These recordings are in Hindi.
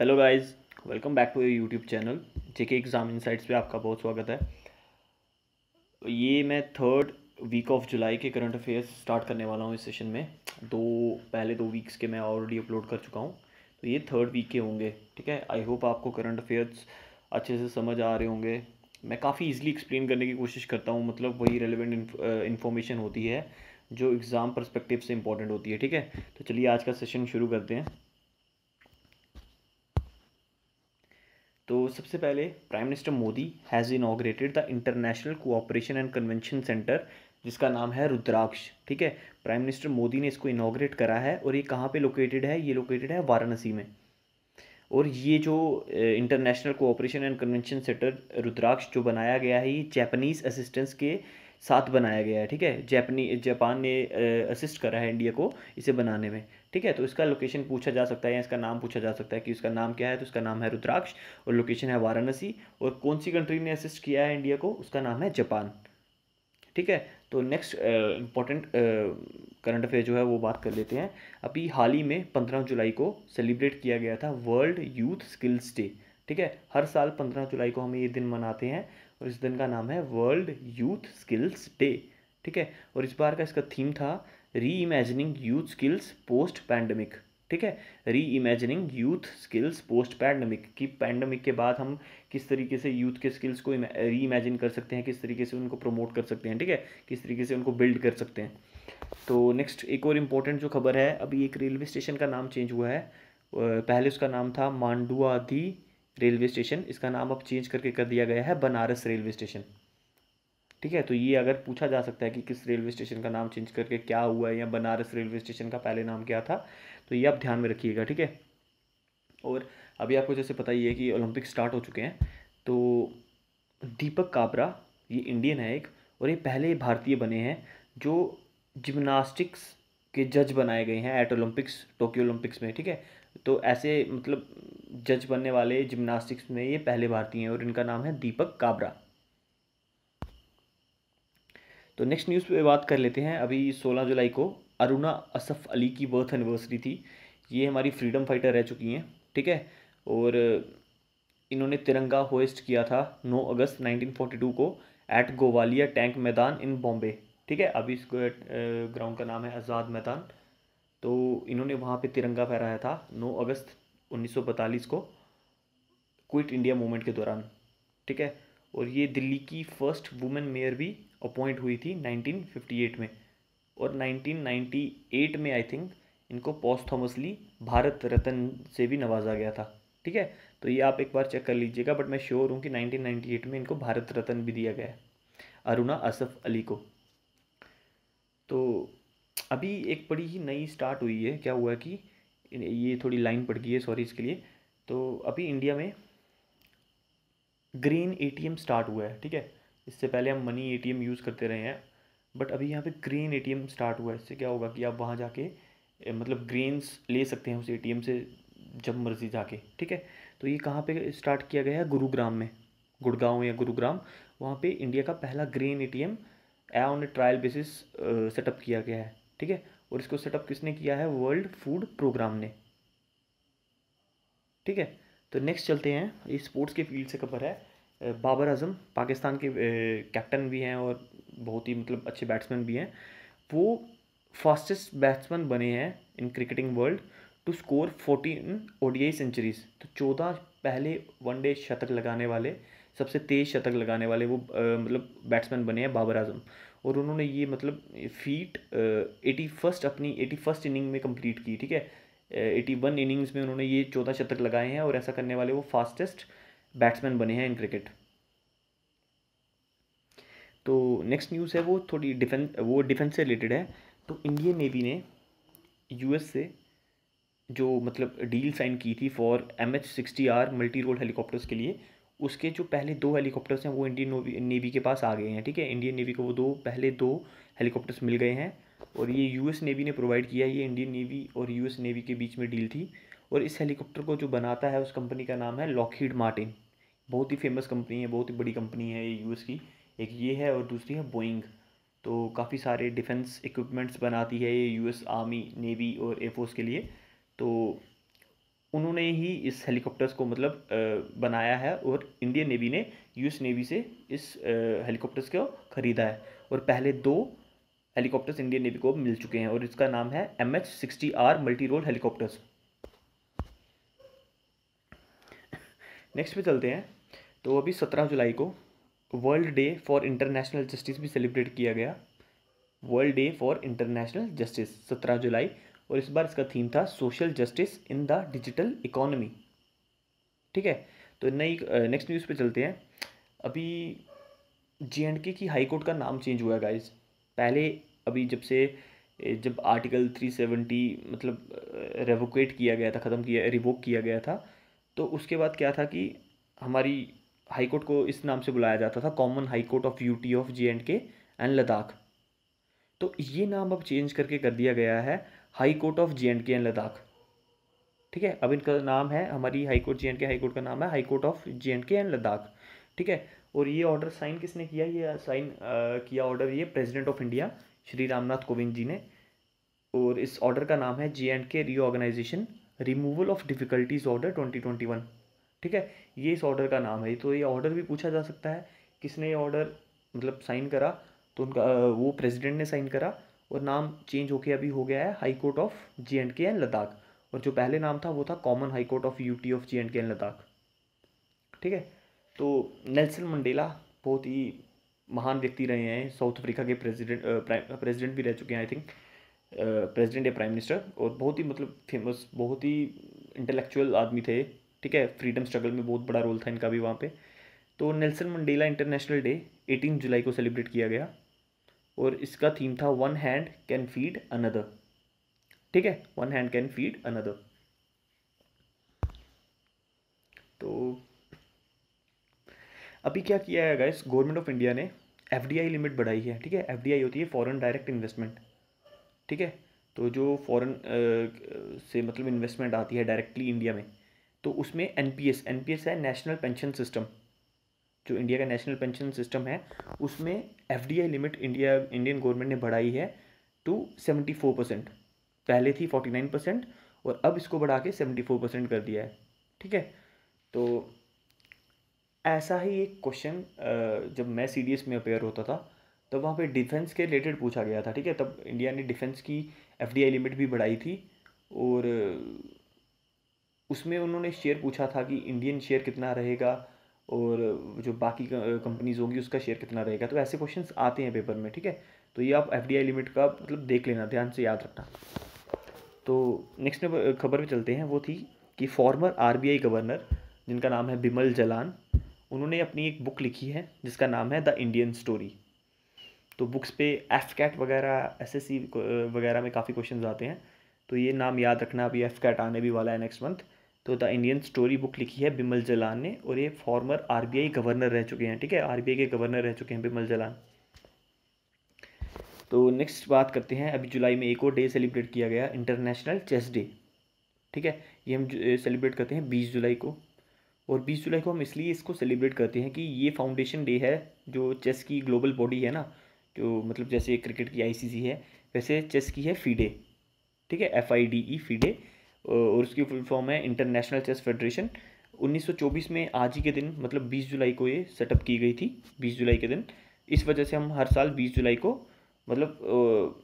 hello guys welcome back to your YouTube channel JK exam insights पे आपका बहुत स्वागत है तो ये मैं थर्ड वीक ऑफ जुलाई के करंट अफेयर्स स्टार्ट करने वाला हूँ इस सेशन में दो पहले दो वीक्स के मैं ऑलरेडी अपलोड कर चुका हूँ तो ये थर्ड वीक के होंगे ठीक है आई होप आपको करंट अफेयर्स अच्छे से समझ आ रहे होंगे मैं काफ़ी ईजिली एक्सप्लेन करने की कोशिश करता हूँ मतलब वही रेलिवेंट इन्फॉर्मेशन होती है जो एग्ज़ाम परस्पेक्टिव से इंपॉर्टेंट होती है ठीक है तो चलिए आज का सेशन शुरू करते हैं तो सबसे पहले prime minister Modi has inaugurated the international cooperation and convention centre जिसका नाम है रुद्राक्ष ठीक है प्राइम मिनिस्टर मोदी ने इसको इनाग्रेट करा है और ये कहाँ पे लोकेटेड है ये लोकेटेड है वाराणसी में और ये जो international cooperation and convention centre Rudraksh जो बनाया गया है ये जैपनीज़ असिस्टेंस के साथ बनाया गया है ठीक है जैपनी जापान ने असिस्ट करा है इंडिया को इसे बनाने में ठीक है तो इसका लोकेशन पूछा जा सकता है या इसका नाम पूछा जा सकता है कि उसका नाम क्या है तो उसका नाम है रुद्राक्ष और लोकेशन है वाराणसी और कौन सी कंट्री ने असिस्ट किया है इंडिया को उसका नाम है जापान ठीक है तो नेक्स्ट इंपॉर्टेंट करंट अफेयर जो है वो बात कर लेते हैं अभी हाल ही में पंद्रह जुलाई को सेलिब्रेट किया गया था वर्ल्ड यूथ स्किल्स डे ठीक है हर साल पंद्रह जुलाई को हम ये दिन मनाते हैं और इस दिन का नाम है वर्ल्ड यूथ स्किल्स डे ठीक है और इस बार का इसका थीम था reimagining youth skills post pandemic ठीक है reimagining youth skills post pandemic कि पैंडमिक के बाद हम किस तरीके से यूथ के स्किल्स को री इमेजिन कर सकते हैं किस तरीके से उनको प्रमोट कर सकते हैं ठीक है किस तरीके से उनको बिल्ड कर सकते हैं तो नेक्स्ट एक और इम्पोर्टेंट जो खबर है अभी एक रेलवे स्टेशन का नाम चेंज हुआ है पहले उसका नाम था मांडुआधी रेलवे स्टेशन इसका नाम अब चेंज करके कर दिया गया है बनारस रेलवे स्टेशन ठीक है तो ये अगर पूछा जा सकता है कि किस रेलवे स्टेशन का नाम चेंज करके क्या हुआ है या बनारस रेलवे स्टेशन का पहले नाम क्या था तो ये आप ध्यान में रखिएगा ठीक है और अभी आपको जैसे पता ही है कि ओलंपिक स्टार्ट हो चुके हैं तो दीपक काबरा ये इंडियन है एक और ये पहले भारतीय बने हैं जो जिम्नास्टिक्स के जज बनाए गए हैं एट ओलंपिक्स टोक्यो ओलंपिक्स में ठीक है तो ऐसे मतलब जज बनने वाले जिम्नास्टिक्स में ये पहले भारतीय हैं और इनका नाम है दीपक काबरा तो नेक्स्ट न्यूज़ पे बात कर लेते हैं अभी 16 जुलाई को अरुणा असफ अली की बर्थ एनिवर्सरी थी ये हमारी फ्रीडम फाइटर रह चुकी हैं ठीक है और इन्होंने तिरंगा होस्ट किया था 9 अगस्त 1942 को एट गोवालिया टैंक मैदान इन बॉम्बे ठीक है अभी इस ग्राउंड का नाम है आज़ाद मैदान तो इन्होंने वहाँ पे तिरंगा फहराया था 9 अगस्त 1945 को क्विट इंडिया मूवमेंट के दौरान ठीक है और ये दिल्ली की फर्स्ट वुमेन मेयर भी अपॉइंट हुई थी 1958 में और 1998 में आई थिंक इनको थॉमसली भारत रत्न से भी नवाजा गया था ठीक है तो ये आप एक बार चेक कर लीजिएगा बट मैं श्योर हूँ कि 1998 में इनको भारत रत्न भी दिया गया है अरुणा असफ अली को तो अभी एक बड़ी ही नई स्टार्ट हुई है क्या हुआ कि ये थोड़ी लाइन पड़ गई है सॉरी इसके लिए तो अभी इंडिया में ग्रीन एटीएम स्टार्ट हुआ है ठीक है इससे पहले हम मनी एटीएम यूज़ करते रहे हैं बट अभी यहाँ पे ग्रीन एटीएम स्टार्ट हुआ है इससे क्या होगा कि आप वहाँ जाके मतलब ग्रीन्स ले सकते हैं उस एटीएम से जब मर्ज़ी जाके ठीक है तो ये कहाँ पे स्टार्ट किया गया है गुरुग्राम में गुड़गांव या गुरुग्राम वहाँ पे इंडिया का पहला green A M on a trial basis setup किया गया है ठीक है और इसको सेटअप किसने किया है वर्ल्ड फूड प्रोग्राम ने ठीक है तो नेक्स्ट चलते हैं ये स्पोर्ट्स के फील्ड से खबर है बाबर आजम पाकिस्तान के कैप्टन भी हैं और बहुत ही मतलब अच्छे बैट्समैन भी हैं वो फास्टेस्ट बैट्समैन बने हैं in cricketing world to score fourteen ODI centuries तो चौदह पहले वनडे शतक लगाने वाले सबसे तेज़ शतक लगाने वाले वो मतलब बैट्समैन बने हैं बाबर आजम और उन्होंने ये मतलब फीट एटी फर्स्ट अपनी एटी फर्स्ट इनिंग में कंप्लीट की ठीक है एटी वन इनिंग्स में उन्होंने ये चौदह शतक लगाए हैं और ऐसा करने वाले वो फास्टेस्ट बैट्समैन बने हैं इन क्रिकेट तो नेक्स्ट न्यूज़ है वो थोड़ी डिफेंस वो डिफेंस से रिलेटेड है तो इंडियन नेवी ने यूएस से जो मतलब डील साइन की थी for M H sixty R multi role helicopters के लिए उसके जो पहले दो हेलीकॉप्टर्स हैं वो इंडियन नेवी के पास आ गए हैं ठीक है इंडियन नेवी को वो दो पहले दो हेलीकॉप्टर्स मिल गए हैं और ये यूएस नेवी ने प्रोवाइड किया ये इंडियन नेवी और यूएस नेवी के बीच में डील थी और इस हेलीकॉप्टर को जो बनाता है उस कंपनी का नाम है लॉकहीड मार्टिन बहुत ही फेमस कंपनी है बहुत ही बड़ी कंपनी है ये यू की एक ये है और दूसरी है बोइंग तो काफ़ी सारे डिफेंस इक्विपमेंट्स बनाती है ये यूएस आर्मी नेवी और एयरफोर्स के लिए तो उन्होंने ही इस हेलीकॉप्टर्स को मतलब बनाया है और इंडियन नेवी ने यूएस नेवी से इस हेलीकॉप्टर्स को ख़रीदा है और पहले दो हेलीकॉप्टर्स इंडियन नेवी को मिल चुके हैं और इसका नाम है M H sixty R multi role helicopters next पे चलते हैं तो अभी सत्रह जुलाई को world day for international justice भी सेलिब्रेट किया गया world day for international justice सत्रह जुलाई और इस बार इसका थीम था social justice in the digital economy ठीक है तो नई नेक्स्ट न्यूज़ पे चलते हैं अभी जे एंड के की हाई कोर्ट का नाम चेंज हुआ है गाइज पहले अभी जब से जब आर्टिकल थ्री सेवेंटी मतलब रेवोकेट किया गया था ख़त्म किया रिवोक किया गया था तो उसके बाद क्या था कि हमारी हाई कोर्ट को इस नाम से बुलाया जाता था common high court of UT of J and K and Ladakh तो ये नाम अब चेंज करके कर दिया गया है high court of J and K and Ladakh ठीक है अब इनका नाम है हमारी high court J and K high court का नाम है high court of J and K and Ladakh ठीक है और ये ऑर्डर साइन किसने किया ये साइन uh, uh, किया ऑर्डर ये president of India Shri Ramnath Kovind ji ने और इस ऑर्डर का नाम है J and K reorganisation removal of difficulties order twenty twenty one ठीक है ये इस ऑर्डर का नाम है तो ये ऑर्डर भी पूछा जा सकता है किसने ये ऑर्डर मतलब साइन करा तो उनका uh, वो प्रेसिडेंट ने साइन करा और नाम चेंज होके अभी हो गया है high court of J and K and Ladakh और जो पहले नाम था वो था common high court of UT of J and K and Ladakh ठीक है तो नेल्सन मंडेला बहुत ही महान व्यक्ति रहे हैं साउथ अफ्रीका के प्रेसिडेंट प्रेसिडेंट भी रह चुके हैं आई थिंक प्रेसिडेंट या प्राइम मिनिस्टर और बहुत ही मतलब फेमस बहुत ही इंटेलेक्चुअल आदमी थे ठीक है फ्रीडम स्ट्रगल में बहुत बड़ा रोल था इनका भी वहाँ पे तो नेल्सन मंडेला इंटरनेशनल डे 18 जुलाई को सेलिब्रेट किया गया और इसका थीम था one hand can feed another ठीक है one hand can feed another तो अभी क्या किया है गाइस गवर्नमेंट ऑफ इंडिया ने एफ लिमिट बढ़ाई है ठीक है एफ होती है फॉरेन डायरेक्ट इन्वेस्टमेंट ठीक है तो जो फॉरेन से मतलब इन्वेस्टमेंट आती है डायरेक्टली इंडिया में तो उसमें N P S N P S है नेशनल पेंशन सिस्टम जो इंडिया का नेशनल पेंशन सिस्टम है उसमें F limit India Indian government ने बढ़ाई है टू सेवेंटी फोर परसेंट पहले थी फोर्टी नाइन परसेंट और अब इसको बढ़ा के सेवेंटी फोर परसेंट कर दिया है ठीक है तो ऐसा ही एक क्वेश्चन जब मैं सी में अपेयर होता था तब वहाँ पे डिफेंस के रिलेटेड पूछा गया था ठीक है तब इंडिया ने डिफेंस की एफ लिमिट भी बढ़ाई थी और उसमें उन्होंने शेयर पूछा था कि इंडियन शेयर कितना रहेगा और जो बाकी कंपनीज़ होंगी उसका शेयर कितना रहेगा तो ऐसे क्वेश्चन आते हैं पेपर में ठीक है तो ये आप एफ लिमिट का मतलब देख लेना ध्यान से याद रखना तो नेक्स्ट में खबर में चलते हैं वो थी कि फॉर्मर आर गवर्नर जिनका नाम है बिमल जलान उन्होंने अपनी एक बुक लिखी है जिसका नाम है द इंडियन स्टोरी तो बुक्स पे एफ कैट वगैरह एस एस सी वगैरह में काफ़ी क्वेश्चन आते हैं तो ये नाम याद रखना अभी एफ कैट आने भी वाला है नेक्स्ट मंथ तो द इंडियन स्टोरी बुक लिखी है बिमल जलान ने और ये फॉर्मर आरबीआई गवर्नर रह चुके हैं ठीक है आरबीआई के गवर्नर रह चुके हैं बिमल जलान तो नेक्स्ट बात करते हैं अभी जुलाई में एक और डे सेलिब्रेट किया गया इंटरनेशनल चेस डे ठीक है ये हम सेलिब्रेट करते हैं बीस जुलाई को और बीस जुलाई को हम इसलिए इसको सेलिब्रेट करते हैं कि ये फाउंडेशन डे है जो चेस की ग्लोबल बॉडी है ना जो मतलब जैसे क्रिकेट की आईसीसी है वैसे चेस की है फीडे ठीक है F I D E FIDE और उसकी फुल फॉर्म है इंटरनेशनल चेस फेडरेशन 1924 में आज ही के दिन मतलब 20 जुलाई को ये सेटअप की गई थी 20 जुलाई के दिन इस वजह से हम हर साल 20 जुलाई को मतलब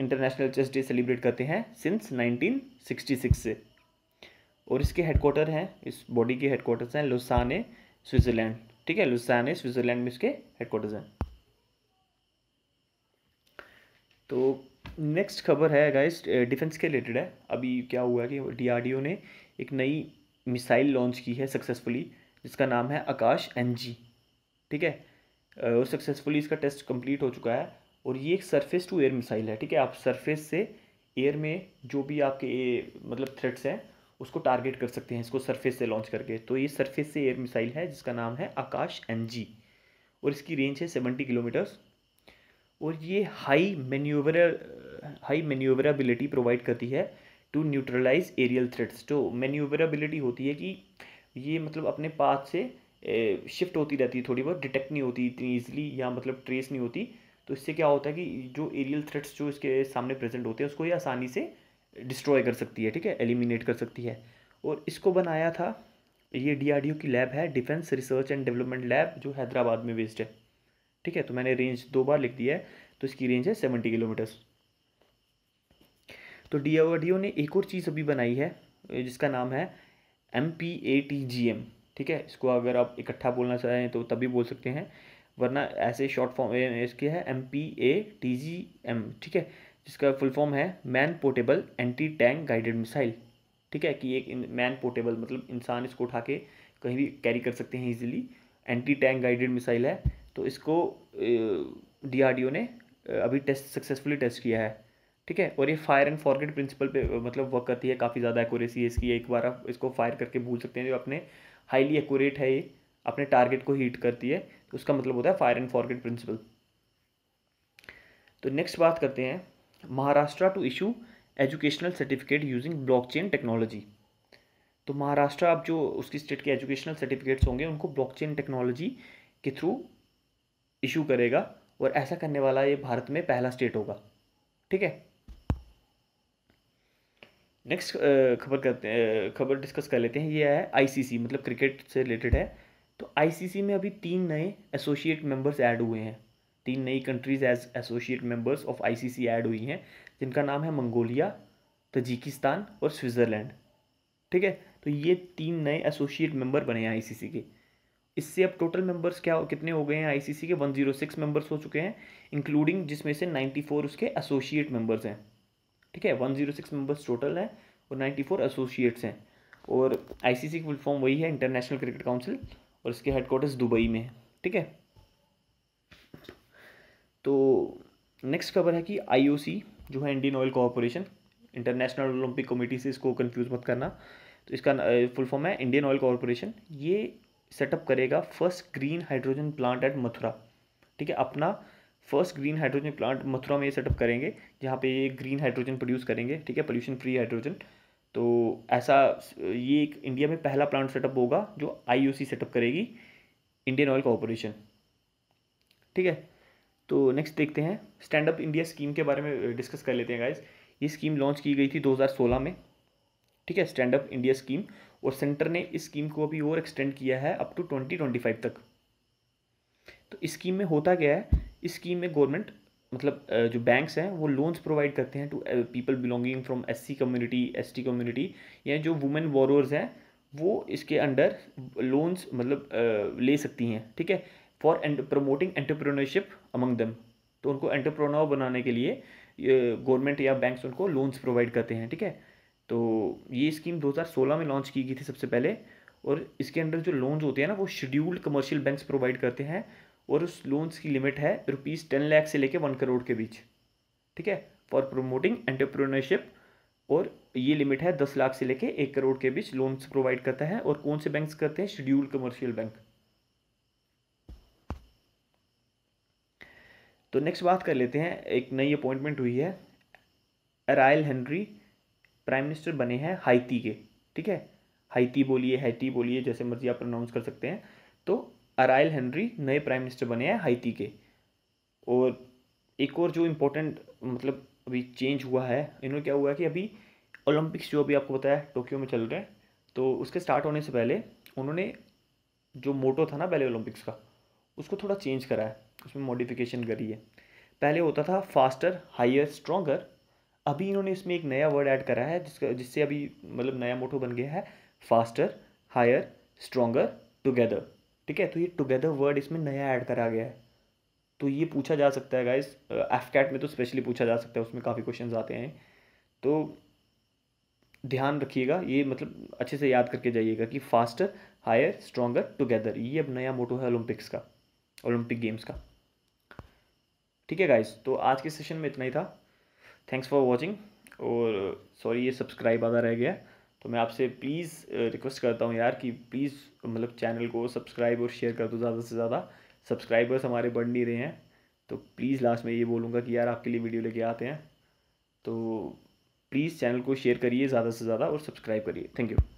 इंटरनेशनल चेस डे सेलिब्रेट करते हैं सिंस 1966 से और इसके हेडकोार्टर हैं इस बॉडी के हेडकोार्टर्स हैं लुसाने स्विट्ज़रलैंड ठीक है लुसाने स्विट्ज़रलैंड में इसके हेडकोार्टर्स हैं तो नेक्स्ट खबर है गाइस डिफेंस के रिलेटेड है अभी क्या हुआ है कि डीआरडीओ ने एक नई मिसाइल लॉन्च की है सक्सेसफुली जिसका नाम है आकाश एनजी ठीक है और सक्सेसफुली इसका टेस्ट कंप्लीट हो चुका है और ये एक सरफेस टू एयर मिसाइल है ठीक है आप सरफेस से एयर में जो भी आपके मतलब थ्रेट्स हैं उसको टारगेट कर सकते हैं इसको सरफेस से लॉन्च करके तो ये सरफेस से एयर मिसाइल है जिसका नाम है आकाश एन और इसकी रेंज है सेवेंटी किलोमीटर्स और ये हाई मेन्यूवर हाई मेन्यूवराबिलिटी प्रोवाइड करती है टू न्यूट्रलाइज एरियल थ्रेड्स तो मेन्यूवराबिलिटी होती है कि ये मतलब अपने पाथ से शिफ्ट होती रहती है थोड़ी बहुत डिटेक्ट नहीं होती इतनी ईजिली या मतलब ट्रेस नहीं होती तो इससे क्या होता है कि जो एरियल थ्रेड्स जो इसके सामने प्रेजेंट होते हैं उसको ये आसानी से डिस्ट्रॉय कर सकती है ठीक है एलिमिनेट कर सकती है और इसको बनाया था ये डीआरडीओ की लैब है defence research and development lab जो हैदराबाद में बेस्ड है ठीक है तो मैंने रेंज दो बार लिख दिया है तो इसकी रेंज है सेवेंटी किलोमीटर्स तो ओ ने एक और चीज़ अभी बनाई है जिसका नाम है M P A T G M ठीक है इसको अगर आप इकट्ठा बोलना चाहें तो तभी बोल सकते हैं वरना ऐसे शॉर्ट फॉर्म इसके है M P A T G M ठीक है जिसका फुल फॉर्म है man portable anti tank guided missile ठीक है कि एक मैन पोर्टेबल मतलब इंसान इसको उठा के कहीं भी कैरी कर सकते हैं easily anti tank guided missile है तो इसको डीआरडीओ ने अभी टेस्ट सक्सेसफुली टेस्ट किया है ठीक है और ये फायर एंड फॉरगेट प्रिंसिपल पे मतलब वर्क करती है काफ़ी ज़्यादा एक्यूरेसी है इसकी एक बार आप इसको फायर करके भूल सकते हैं जो अपने हाईली एक्यूरेट है ये अपने टारगेट को हीट करती है तो उसका मतलब होता है फायर एंड फॉरगेट प्रिंसिपल तो नेक्स्ट बात करते हैं Maharashtra to issue educational certificate using blockchain technology तो महाराष्ट्र अब जो उसकी स्टेट के एजुकेशनल सर्टिफिकेट्स होंगे उनको ब्लॉकचेन टेक्नोलॉजी के थ्रू इशू करेगा और ऐसा करने वाला ये भारत में पहला स्टेट होगा ठीक है नेक्स्ट खबर करते हैं खबर डिस्कस कर लेते हैं ये है आईसीसी मतलब क्रिकेट से रिलेटेड है तो आईसीसी में अभी तीन नए एसोसिएट मेंबर्स ऐड हुए हैं तीन नई countries as associate members of ICC add हुई हैं जिनका नाम है मंगोलिया तजिकिस्तान और स्विट्ज़रलैंड ठीक है तो ये तीन नए एसोसिएट मेंबर बने हैं आईसीसी के इससे अब टोटल मेंबर्स क्या कितने हो गए हैं आईसीसी के 106 मेंबर्स हो चुके हैं इंक्लूडिंग जिसमें से 94 उसके एसोसिएट मेंबर्स हैं ठीक है 106 मेंबर्स टोटल हैं और 94 एसोसिएट्स हैं और आईसीसी की फुल फॉर्म वही है इंटरनेशनल क्रिकेट काउंसिल और इसके हेडकोार्टर्स दुबई में है ठीक है तो नेक्स्ट खबर है कि आई जो है Indian oil corporation international olympic committee से इसको कन्फ्यूज़ मत करना तो इसका फुल फॉर्म है इंडियन ऑयल कॉरपोरेशन ये सेटअप करेगा first green hydrogen plant at Mathura ठीक है अपना first green hydrogen plant Mathura में ये सेटअप करेंगे जहाँ पे ये ग्रीन हाइड्रोजन प्रोड्यूस करेंगे ठीक है पोल्यूशन फ्री हाइड्रोजन तो ऐसा ये एक इंडिया में पहला प्लांट सेटअप होगा जो आईयूसी सेटअप करेगी इंडियन ऑयल कॉरपोरेशन ठीक है तो नेक्स्ट देखते हैं स्टैंड अप इंडिया स्कीम के बारे में डिस्कस कर लेते हैं गाइज ये स्कीम लॉन्च की गई थी 2016 में ठीक है स्टैंड अप इंडिया स्कीम और सेंटर ने इस स्कीम को अभी और एक्सटेंड किया है up to twenty twenty five तक तो इस स्कीम में होता क्या है इस स्कीम में गवर्नमेंट मतलब जो बैंक्स हैं वो लोन्स प्रोवाइड करते हैं to people belonging from C community T community या जो वुमेन बोरोर्स हैं वो इसके अंडर लोन्स मतलब ले सकती हैं ठीक है फॉर प्रमोटिंग एंटरप्रेन्योरशिप अमंग दम तो उनको एंटरप्रोनर बनाने के लिए गवर्नमेंट या बैंक्स उनको लोन्स प्रोवाइड करते हैं ठीक है तो ये स्कीम 2016 में लॉन्च की गई थी सबसे पहले और इसके अंदर जो लोन्स होते हैं ना वो शेड्यूल्ड कमर्शियल बैंक्स प्रोवाइड करते हैं और उस लोन्स की लिमिट है रुपीज़ टेन लाख से लेकर वन करोड़ के बीच ठीक है फॉर प्रोमोटिंग एंटरप्रोनरशिप और ये लिमिट है दस लाख से लेके एक करोड़ के बीच लोन्स प्रोवाइड करता है और कौन से बैंक्स करते हैं शेड्यूल्ड कमर्शियल बैंक तो नेक्स्ट बात कर लेते हैं एक नई अपॉइंटमेंट हुई है अरायल हेनरी प्राइम मिनिस्टर बने हैं हाइती के ठीक है हाइती बोलिए हैती बोलिए जैसे मर्जी आप प्रोनाउंस कर सकते हैं तो अराइल हेनरी नए प्राइम मिनिस्टर बने हैं हाइती के और एक और जो इम्पोर्टेंट मतलब अभी चेंज हुआ है इन्होंने क्या हुआ है कि अभी ओलंपिक्स जो अभी आपको बताया टोक्यो में चल रहे हैं तो उसके स्टार्ट होने से पहले उन्होंने जो मोटो था ना पहले ओलंपिक्स का उसको थोड़ा चेंज करा है उसमें मॉडिफिकेशन करी है पहले होता था फास्टर हाइयर स्ट्रॉगर अभी इन्होंने इसमें एक नया वर्ड ऐड करा है जिसका जिससे अभी मतलब नया मोटो बन गया है फास्टर हायर स्ट्रोंगर टुगेदर ठीक है तो ये टुगेदर वर्ड इसमें नया ऐड करा गया है तो ये पूछा जा सकता है गाइस एफ कैट में तो स्पेशली पूछा जा सकता है उसमें काफ़ी क्वेश्चन आते हैं तो ध्यान रखिएगा ये मतलब अच्छे से याद करके जाइएगा कि फास्टर हायर स्ट्रोंगर टुगेदर ये अब नया मोटो है ओलंपिक्स का ओलंपिक गेम्स का ठीक है गाइस तो आज के सेशन में इतना ही था थैंक्स फॉर वॉचिंग और सॉरी uh, ये सब्सक्राइब आधा रह गया तो मैं आपसे प्लीज़ रिक्वेस्ट uh, करता हूँ यार कि प्लीज़ मतलब चैनल को सब्सक्राइब और शेयर कर दो ज़्यादा से ज़्यादा सब्सक्राइबर्स हमारे बढ़ नहीं रहे हैं तो प्लीज़ लास्ट में ये बोलूँगा कि यार आपके लिए वीडियो लेके आते हैं तो प्लीज़ चैनल को शेयर करिए ज़्यादा से ज़्यादा और सब्सक्राइब करिए थैंक यू